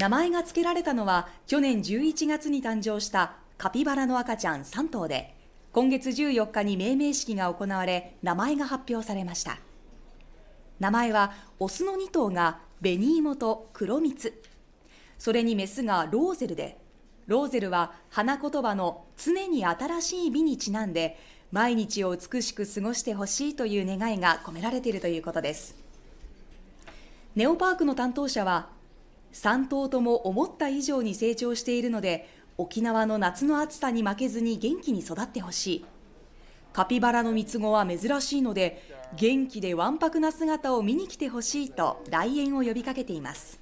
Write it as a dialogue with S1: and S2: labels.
S1: 名前が付けられたのは去年11月に誕生したカピバラの赤ちゃん3頭で今月14日に命名式が行われ名前が発表されました名前はオスの2頭が紅芋と黒蜜それにメスがローゼルでローゼルは花言葉の常に新しい美にちなんで毎日を美しく過ごしてほしいという願いが込められているということですネオパークの担当者は3頭とも思った以上に成長しているので沖縄の夏の暑さに負けずに元気に育ってほしいカピバラの三つ子は珍しいので元気でわんぱくな姿を見に来てほしいと来園を呼びかけています